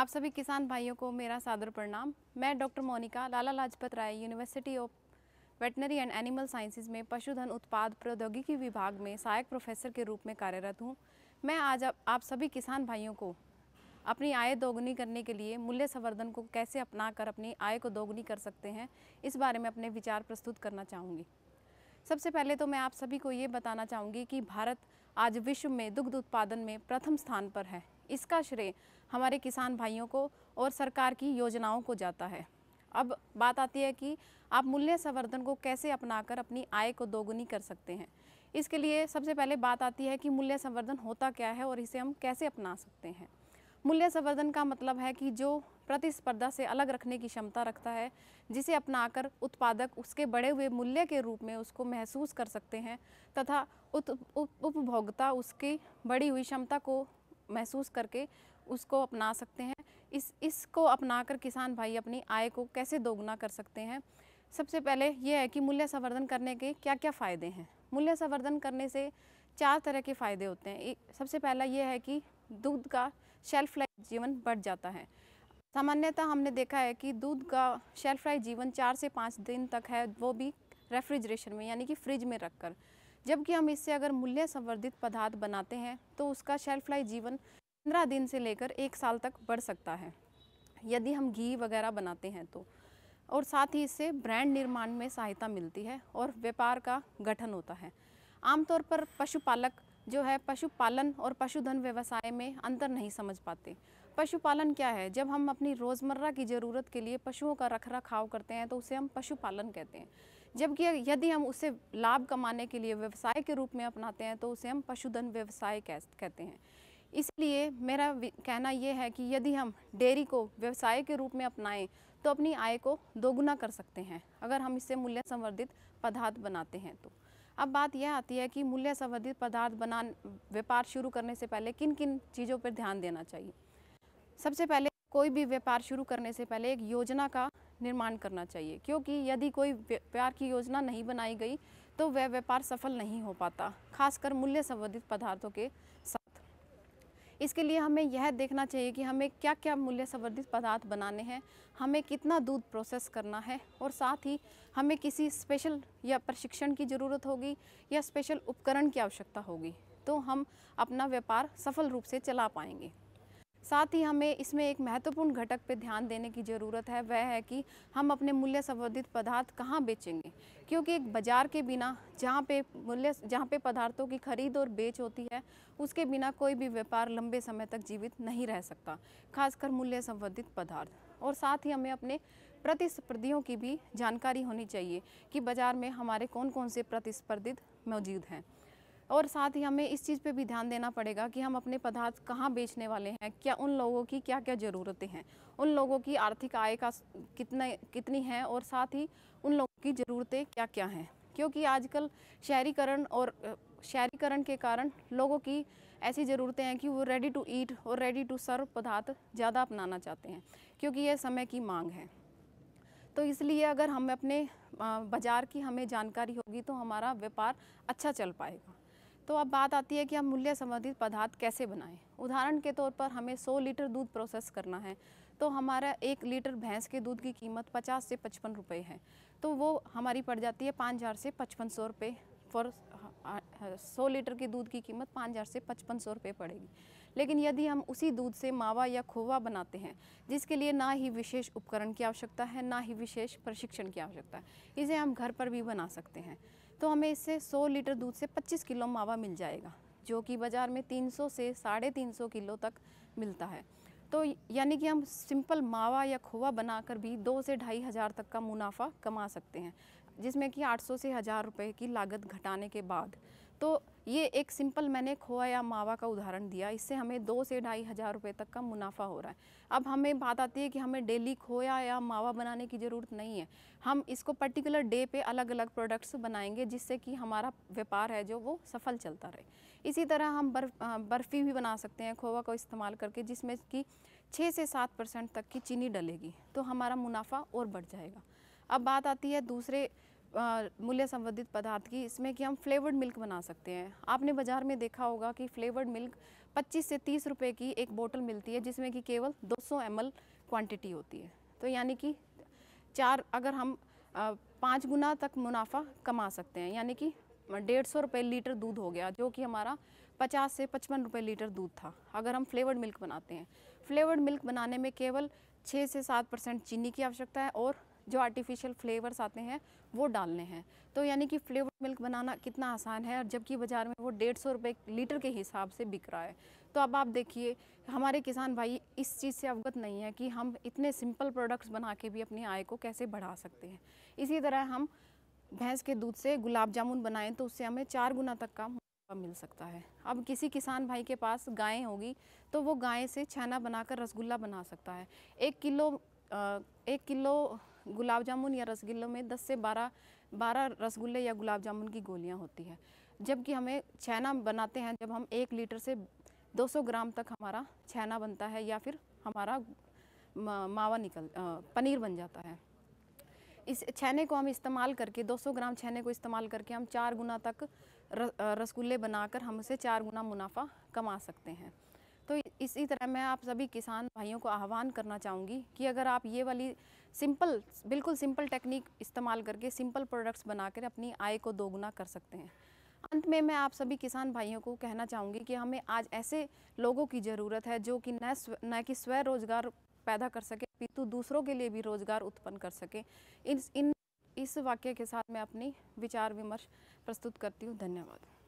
आप सभी किसान भाइयों को मेरा सादर प्रणाम मैं doctor Monika Lala Lajpat Rai University of Veterinary and Animal Sciences में पशुधन उत्पाद प्रौद्योगिकी विभाग में सहायक प्रोफेसर के रूप में कार्यरत हूँ मैं आज आप सभी किसान भाइयों को अपनी आय दोगुनी करने के लिए मूल्य संवर्धन को कैसे अपना कर अपनी आय को दोगुनी कर सकते हैं इस बारे में अपने विचार प्रस्तुत करना चाहूँगी सबसे पहले तो मैं आप सभी को ये बताना चाहूँगी कि भारत आज विश्व में दुग्ध उत्पादन में प्रथम स्थान पर है इसका श्रेय हमारे किसान भाइयों को और सरकार की योजनाओं को जाता है अब बात आती है कि आप मूल्य संवर्धन को कैसे अपनाकर अपनी आय को दोगुनी कर सकते हैं इसके लिए सबसे पहले बात आती है कि मूल्य संवर्धन होता क्या है और इसे हम कैसे अपना सकते हैं मूल्य संवर्धन का मतलब है कि जो प्रतिस्पर्धा से अलग रखने की क्षमता रखता है जिसे अपनाकर उत्पादक उसके बढ़े हुए मूल्य के रूप में उसको महसूस कर सकते हैं तथा उपभोक्ता उसकी बढ़ी हुई क्षमता को महसूस करके उसको अपना सकते हैं इस इसको अपना कर किसान भाई अपनी आय को कैसे दोगुना कर सकते हैं सबसे पहले ये है कि मूल्य संवर्धन करने के क्या क्या फ़ायदे हैं मूल्य संवर्धन करने से चार तरह के फ़ायदे होते हैं सबसे पहला ये है कि दूध का शेल्फ लाइफ जीवन बढ़ जाता है सामान्यतः हमने देखा है कि दूध का शेल्फ लाइफ जीवन चार से पाँच दिन तक है वो भी रेफ्रिजरेशन में यानी कि फ्रिज में रखकर जबकि हम इससे अगर मूल्य संवर्धित पदार्थ बनाते हैं तो उसका शेल्फ लाइफ जीवन पंद्रह दिन से लेकर एक साल तक बढ़ सकता है यदि हम घी वगैरह बनाते हैं तो और साथ ही इससे ब्रांड निर्माण में सहायता मिलती है और व्यापार का गठन होता है आमतौर पर पशुपालक जो है पशुपालन और पशुधन व्यवसाय में अंतर नहीं समझ पाते पशुपालन क्या है जब हम अपनी रोज़मर्रा की ज़रूरत के लिए पशुओं का रख रखाव करते हैं तो उसे हम पशुपालन कहते हैं जबकि यदि हम उसे लाभ कमाने के लिए व्यवसाय के रूप में अपनाते हैं तो उसे हम पशुधन व्यवसाय कहते हैं इसलिए मेरा कहना यह है कि यदि हम डेयरी को व्यवसाय के रूप में अपनाएं तो अपनी आय को दोगुना कर सकते हैं अगर हम इससे मूल्य संवर्धित पदार्थ बनाते हैं तो अब बात यह आती है कि मूल्य संवर्धित पदार्थ बना व्यापार शुरू करने से पहले किन किन चीज़ों पर ध्यान देना चाहिए सबसे पहले कोई भी व्यापार शुरू करने से पहले एक योजना का निर्माण करना चाहिए क्योंकि यदि कोई व्यापार की योजना नहीं बनाई गई तो वह व्यापार सफल नहीं हो पाता खासकर मूल्य संबंधित पदार्थों के साथ इसके लिए हमें यह देखना चाहिए कि हमें क्या क्या मूल्य संवर्धित पदार्थ बनाने हैं हमें कितना दूध प्रोसेस करना है और साथ ही हमें किसी स्पेशल या प्रशिक्षण की ज़रूरत होगी या स्पेशल उपकरण की आवश्यकता होगी तो हम अपना व्यापार सफल रूप से चला पाएंगे साथ ही हमें इसमें एक महत्वपूर्ण घटक पर ध्यान देने की ज़रूरत है वह है कि हम अपने मूल्य संवर्धित पदार्थ कहाँ बेचेंगे क्योंकि एक बाज़ार के बिना जहाँ पे मूल्य जहाँ पे पदार्थों की खरीद और बेच होती है उसके बिना कोई भी व्यापार लंबे समय तक जीवित नहीं रह सकता खासकर मूल्य संवर्धित पदार्थ और साथ ही हमें अपने प्रतिस्पर्धियों की भी जानकारी होनी चाहिए कि बाज़ार में हमारे कौन कौन से प्रतिस्पर्धित मौजूद हैं और साथ ही हमें इस चीज़ पे भी ध्यान देना पड़ेगा कि हम अपने पदार्थ कहाँ बेचने वाले हैं क्या उन लोगों की क्या क्या ज़रूरतें हैं उन लोगों की आर्थिक आय का कितना कितनी है और साथ ही उन लोगों की ज़रूरतें क्या क्या हैं क्योंकि आजकल शहरीकरण और शहरीकरण के कारण लोगों की ऐसी ज़रूरतें हैं कि वो रेडी टू ईट और रेडी टू सर्व पदार्थ ज़्यादा अपनाना चाहते हैं क्योंकि यह समय की मांग है तो इसलिए अगर हम अपने बाज़ार की हमें जानकारी होगी तो हमारा व्यापार अच्छा चल पाएगा तो अब बात आती है कि हम मूल्य संबंधित पदार्थ कैसे बनाएं उदाहरण के तौर पर हमें 100 लीटर दूध प्रोसेस करना है तो हमारा एक लीटर भैंस के दूध की कीमत 50 से पचपन रुपये है तो वो हमारी पड़ जाती है पाँच हज़ार से पचपन सौ रुपये फॉर सौ लीटर के दूध की कीमत पाँच हज़ार से पचपन सौ रुपये पड़ेगी लेकिन यदि हम उसी दूध से मावा या खोवा बनाते हैं जिसके लिए ना ही विशेष उपकरण की आवश्यकता है ना ही विशेष प्रशिक्षण की आवश्यकता है इसे हम घर पर भी बना सकते हैं तो हमें इससे 100 लीटर दूध से 25 किलो मावा मिल जाएगा जो कि बाज़ार में 300 से साढ़े तीन किलो तक मिलता है तो यानी कि हम सिंपल मावा या खोवा बनाकर भी दो से ढाई हज़ार तक का मुनाफा कमा सकते हैं जिसमें कि 800 से हज़ार रुपए की लागत घटाने के बाद तो ये एक सिंपल मैंने खोआ या मावा का उदाहरण दिया इससे हमें दो से ढाई हज़ार रुपये तक का मुनाफा हो रहा है अब हमें बात आती है कि हमें डेली खोया या मावा बनाने की ज़रूरत नहीं है हम इसको पर्टिकुलर डे पे अलग अलग प्रोडक्ट्स बनाएंगे जिससे कि हमारा व्यापार है जो वो सफल चलता रहे इसी तरह हम बर्फ बर्फ़ी भी बना सकते हैं खोवा को इस्तेमाल करके जिसमें कि छः से सात परसेंट तक की चीनी डलेगी तो हमारा मुनाफा और बढ़ जाएगा अब बात आती है दूसरे मूल्य संबंधित पदार्थ की इसमें कि हम फ्लेवर्ड मिल्क बना सकते हैं आपने बाज़ार में देखा होगा कि फ्लेवर्ड मिल्क 25 से 30 रुपए की एक बोतल मिलती है जिसमें कि केवल 200 सौ क्वांटिटी होती है तो यानी कि चार अगर हम पाँच गुना तक मुनाफा कमा सकते हैं यानी कि डेढ़ सौ रुपये लीटर दूध हो गया जो कि हमारा पचास से पचपन रुपये लीटर दूध था अगर हम फ्लेवर्ड मिल्क बनाते हैं फ्लेवर्ड मिल्क बनाने में केवल छः से सात परसेंट चीनी की आवश्यकता है और जो आर्टिफिशियल फ्लेवर्स आते हैं वो डालने हैं तो यानी कि फ्लेवर मिल्क बनाना कितना आसान है और जबकि बाज़ार में वो डेढ़ सौ रुपये लीटर के हिसाब से बिक रहा है तो अब आप देखिए हमारे किसान भाई इस चीज़ से अवगत नहीं है कि हम इतने सिंपल प्रोडक्ट्स बना के भी अपनी आय को कैसे बढ़ा सकते हैं इसी तरह हम भैंस के दूध से गुलाब जामुन बनाएं तो उससे हमें चार गुना तक का मुनाफा मिल सकता है अब किसी किसान भाई के पास गायें होगी तो वो गाय से छाना बनाकर रसगुल्ला बना सकता है एक किलो एक किलो गुलाब जामुन या रसगुल्लों में 10 से 12 12 रसगुल्ले या गुलाब जामुन की गोलियां होती है जबकि हमें छैना बनाते हैं जब हम एक लीटर से 200 ग्राम तक हमारा छैना बनता है या फिर हमारा मावा निकल पनीर बन जाता है इस छैने को हम इस्तेमाल करके 200 ग्राम छैने को इस्तेमाल करके हम चार गुना तक रसगुल्ले बनाकर हम उसे चार गुना मुनाफा कमा सकते हैं तो इसी तरह मैं आप सभी किसान भाइयों को आह्वान करना चाहूँगी कि अगर आप ये वाली सिंपल बिल्कुल सिंपल टेक्निक इस्तेमाल करके सिंपल प्रोडक्ट्स बनाकर अपनी आय को दोगुना कर सकते हैं अंत में मैं आप सभी किसान भाइयों को कहना चाहूँगी कि हमें आज ऐसे लोगों की ज़रूरत है जो कि न न कि स्वरोजगार पैदा कर सके पितु दूसरों के लिए भी रोज़गार उत्पन्न कर सके इन इन इस वाक्य के साथ मैं अपनी विचार विमर्श प्रस्तुत करती हूँ धन्यवाद